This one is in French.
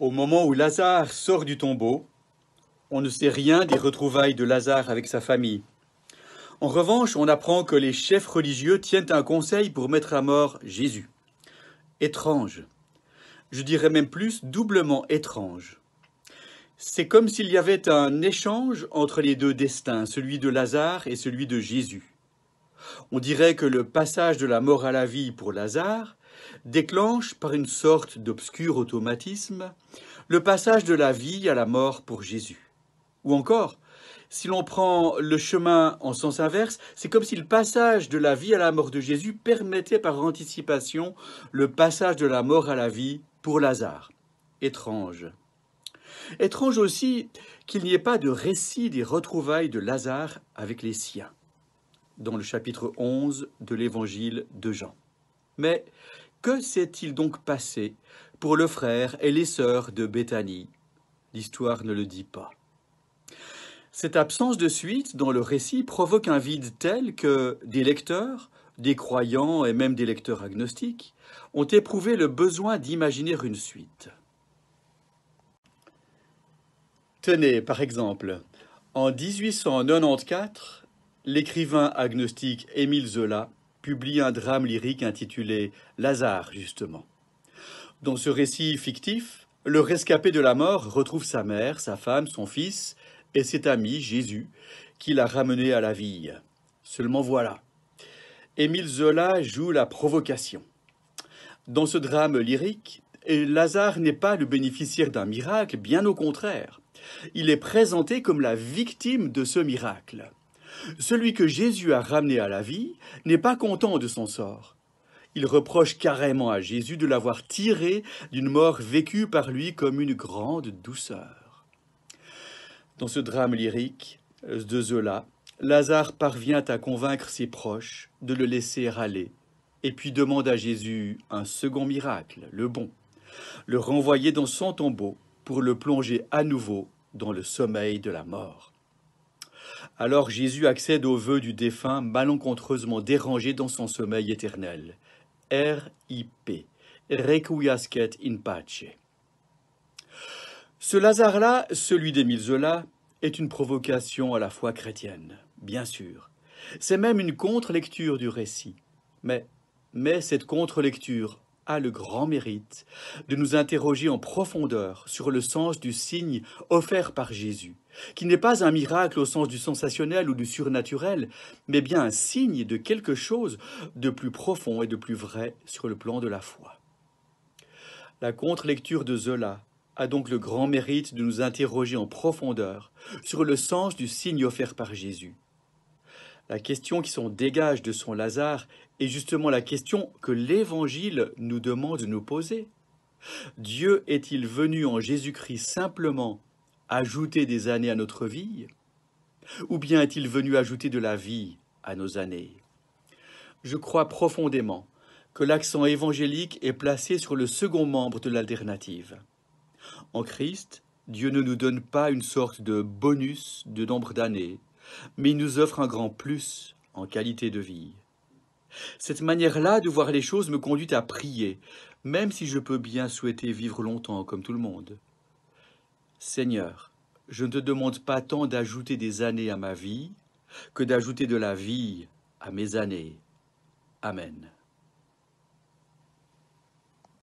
Au moment où Lazare sort du tombeau, on ne sait rien des retrouvailles de Lazare avec sa famille. En revanche, on apprend que les chefs religieux tiennent un conseil pour mettre à mort Jésus. Étrange. Je dirais même plus doublement étrange. C'est comme s'il y avait un échange entre les deux destins, celui de Lazare et celui de Jésus. On dirait que le passage de la mort à la vie pour Lazare déclenche par une sorte d'obscur automatisme le passage de la vie à la mort pour Jésus. Ou encore, si l'on prend le chemin en sens inverse, c'est comme si le passage de la vie à la mort de Jésus permettait par anticipation le passage de la mort à la vie pour Lazare. Étrange. Étrange aussi qu'il n'y ait pas de récit des retrouvailles de Lazare avec les siens, dans le chapitre 11 de l'évangile de Jean. Mais que s'est-il donc passé pour le frère et les sœurs de Béthanie L'histoire ne le dit pas. Cette absence de suite dans le récit provoque un vide tel que des lecteurs, des croyants et même des lecteurs agnostiques ont éprouvé le besoin d'imaginer une suite. Tenez, par exemple, en 1894, l'écrivain agnostique Émile Zola publie un drame lyrique intitulé Lazare, justement. Dans ce récit fictif, le rescapé de la mort retrouve sa mère, sa femme, son fils et cet ami, Jésus, qui l'a ramené à la vie. Seulement voilà, Émile Zola joue la provocation. Dans ce drame lyrique, Lazare n'est pas le bénéficiaire d'un miracle, bien au contraire. Il est présenté comme la victime de ce miracle. Celui que Jésus a ramené à la vie n'est pas content de son sort. Il reproche carrément à Jésus de l'avoir tiré d'une mort vécue par lui comme une grande douceur. Dans ce drame lyrique de Zola, Lazare parvient à convaincre ses proches de le laisser aller, et puis demande à Jésus un second miracle, le bon, le renvoyer dans son tombeau pour le plonger à nouveau dans le sommeil de la mort. Alors Jésus accède au vœu du défunt malencontreusement dérangé dans son sommeil éternel. R.I.P. Requiescat in pace. Ce Lazare-là, celui d'Émile Zola, est une provocation à la foi chrétienne, bien sûr. C'est même une contre-lecture du récit. Mais, mais cette contre-lecture a le grand mérite de nous interroger en profondeur sur le sens du signe offert par Jésus, qui n'est pas un miracle au sens du sensationnel ou du surnaturel, mais bien un signe de quelque chose de plus profond et de plus vrai sur le plan de la foi. La contre-lecture de Zola a donc le grand mérite de nous interroger en profondeur sur le sens du signe offert par Jésus. La question qui s'en dégage de son Lazare est justement la question que l'Évangile nous demande de nous poser. Dieu est-il venu en Jésus-Christ simplement ajouter des années à notre vie Ou bien est-il venu ajouter de la vie à nos années Je crois profondément que l'accent évangélique est placé sur le second membre de l'alternative. En Christ, Dieu ne nous donne pas une sorte de bonus de nombre d'années mais il nous offre un grand plus en qualité de vie. Cette manière-là de voir les choses me conduit à prier, même si je peux bien souhaiter vivre longtemps comme tout le monde. Seigneur, je ne te demande pas tant d'ajouter des années à ma vie que d'ajouter de la vie à mes années. Amen.